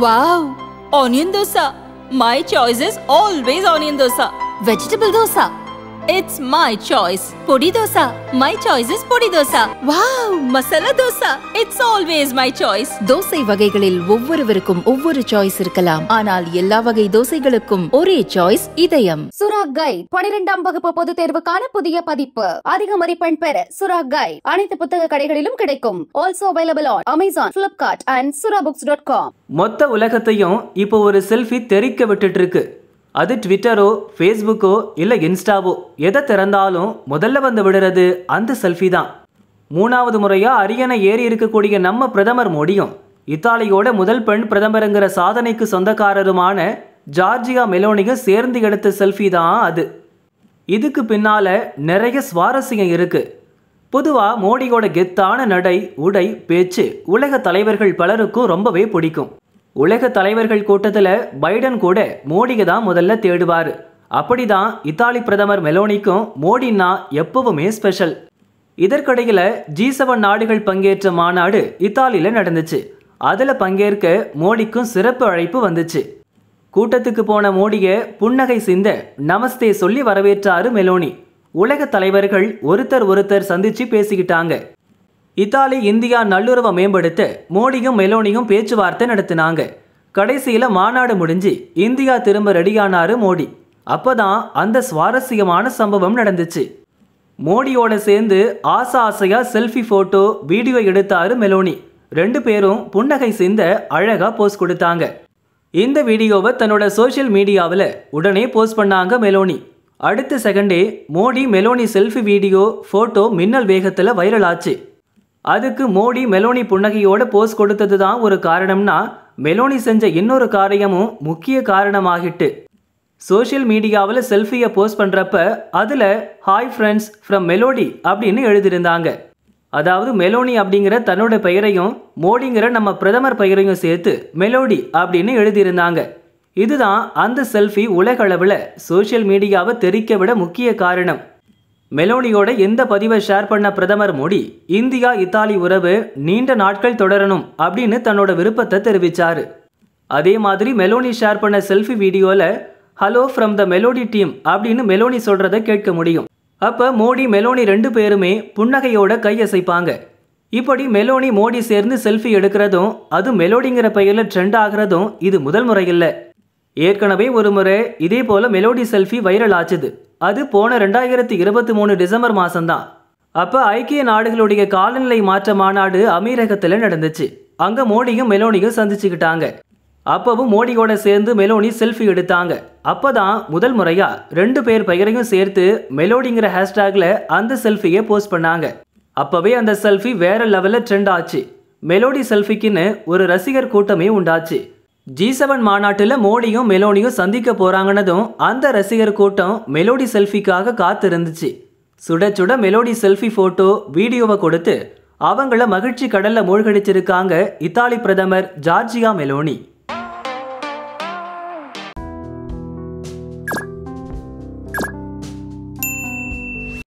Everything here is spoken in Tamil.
Wow! Onion dosa. My choice is always onion dosa. Vegetable dosa. It's my choice podi dosa. My choice is podi dosa. Wow masala dosa. It's always my choice dosa வகைகளில் ஒவ்வொருவருக்கும் ஒவ்வொரு சாய்ஸ் இருக்கலாம் ஆனால் எல்லா வகை தோசைகளுக்கும் ஒரே சாய்ஸ் இதயம் சுரா கை பனிரெண்டாம் வகுப்பு பொது தேர்வுக்கான புதிய பதிப்பு அதிக மதிப்பெண் பெற சுரா கை அனைத்து புத்தக கடைகளிலும் கிடைக்கும் also available on Amazon Flipkart and Sura books dot com மொத்த உலகத்தையும் இப்போ ஒரு செல்ஃபி தெரிக்க விட்டுட்டு இருக்கு அது ட்விட்டரோ ஃபேஸ்புக்கோ இல்லை இன்ஸ்டாவோ எதை திறந்தாலும் முதல்ல வந்து விடுறது அந்த செல்ஃபி தான் மூணாவது முறையாக அரியணை ஏறி இருக்கக்கூடிய நம்ம பிரதமர் மோடியும் இத்தாலியோட முதல் பெண் பிரதமருங்கிற சாதனைக்கு சொந்தக்காரருமான ஜார்ஜியா மெலோனியும் சேர்ந்து எடுத்த செல்ஃபி தான் அது இதுக்கு பின்னால் நிறைய சுவாரஸ்யம் இருக்குது பொதுவாக மோடியோட கெத்தான நடை உடை பேச்சு உலக தலைவர்கள் பலருக்கும் ரொம்பவே பிடிக்கும் உலக தலைவர்கள் கூட்டத்தில் பைடன் கூட மோடியை தான் முதல்ல தேடுவார் அப்படிதான் இத்தாலி பிரதமர் மெலோனிக்கும் மோடின்னா எப்பவுமே ஸ்பெஷல் இதற்கிடையில் ஜி செவன் நாடுகள் பங்கேற்ற மாநாடு இத்தாலியில் நடந்துச்சு அதில் பங்கேற்க மோடிக்கும் சிறப்பு அழைப்பு வந்துச்சு கூட்டத்துக்கு போன மோடியை புன்னகை சிந்த நமஸ்தே சொல்லி வரவேற்றாரு மெலோனி உலக தலைவர்கள் ஒருத்தர் ஒருத்தர் சந்திச்சு பேசிக்கிட்டாங்க இத்தாலி இந்தியா நல்லுறவை மேம்படுத்த மோடியும் மெலோனியும் பேச்சுவார்த்தை நடத்தினாங்க கடைசியில் மாநாடு முடிஞ்சு இந்தியா திரும்ப ரெடியானாரு மோடி அப்போதான் அந்த சுவாரஸ்யமான சம்பவம் நடந்துச்சு மோடியோட சேர்ந்து ஆசை ஆசையாக செல்ஃபி ஃபோட்டோ வீடியோ எடுத்தாரு மெலோனி ரெண்டு பேரும் புன்னகை சிந்த அழகாக போஸ்ட் கொடுத்தாங்க இந்த வீடியோவை தன்னோட சோஷியல் மீடியாவில் உடனே போஸ்ட் பண்ணாங்க மெலோனி அடுத்த செகண்டே Modi Meloni selfie video photo மின்னல் வேகத்தில் வைரல் ஆச்சு அதுக்கு மோடி மெலோனி புன்னகையோட போஸ் கொடுத்தது தான் ஒரு காரணம்னா மெலோனி செஞ்ச இன்னொரு காரியமும் முக்கிய காரணமாகிட்டு சோஷியல் மீடியாவில் செல்ஃபியை போஸ்ட் பண்ணுறப்ப அதில் ஹாய் ஃப்ரெண்ட்ஸ் ஃப்ரம் மெலோடி அப்படின்னு எழுதியிருந்தாங்க அதாவது மெலோனி அப்படிங்கிற தன்னோட பெயரையும் மோடிங்கிற நம்ம பிரதமர் பெயரையும் சேர்த்து மெலோடி அப்படின்னு எழுதியிருந்தாங்க இதுதான் அந்த செல்ஃபி உலகளவில் சோஷியல் மீடியாவை தெரிக்க விட முக்கிய காரணம் மெலோனியோட எந்த பதிவை ஷேர் பண்ண பிரதமர் மோடி இந்தியா இத்தாலி உறவு நீண்ட நாட்கள் தொடரணும் அப்படின்னு தன்னோட விருப்பத்தை தெரிவித்தார் அதே மாதிரி மெலோனி ஷேர் பண்ண செல்ஃபி வீடியோவில் hello from the Melodi team அப்படின்னு மெலோனி சொல்கிறத கேட்க முடியும் அப்போ மோடி மெலோனி ரெண்டு பேருமே புன்னகையோட கையசைப்பாங்க இப்படி மெலோனி மோடி சேர்ந்து செல்ஃபி எடுக்கிறதும் அது மெலோடிங்கிற பெயரில் ட்ரெண்ட் ஆகிறதும் இது முதல் முறையில்லை ஏற்கனவே ஒரு முறை இதே போல் மெலோடி செல்ஃபி வைரல் ஆச்சுது அது போன ரெண்டாயிரத்தி இருபத்தி மூணு டிசம்பர் மாதம்தான் அப்போ ஐக்கிய நாடுகளுடைய காலநிலை மாற்ற மாநாடு அமீரகத்தில் நடந்துச்சு அங்கே மோடியும் மெலோனியும் சந்திச்சுக்கிட்டாங்க அப்பவும் மோடியோட சேர்ந்து மெலோனி செல்ஃபி எடுத்தாங்க அப்போ தான் முதல் முறையாக ரெண்டு பேர் பெயரையும் சேர்த்து மெலோடிங்கிற ஹேஷ்டேக்கில் அந்த செல்ஃபியை போஸ்ட் பண்ணாங்க அப்போவே அந்த செல்ஃபி வேற லெவலில் ட்ரெண்ட் ஆச்சு மெலோடி செல்ஃபிக்குன்னு ஒரு ரசிகர் கூட்டமே உண்டாச்சு ஜி செவன் மாநாட்டில் மோடியும் மெலோனியும் சந்திக்க போகிறாங்கன்னதும் அந்த ரசிகர் கூட்டம் மெலோடி செல்ஃபிக்காக காத்திருந்துச்சு சுட சுட மெலோடி செல்ஃபி ஃபோட்டோ வீடியோவை கொடுத்து அவங்கள மகிழ்ச்சி கடலில் மூழ்கடிச்சிருக்காங்க இத்தாலி பிரதமர் ஜார்ஜியா மெலோனி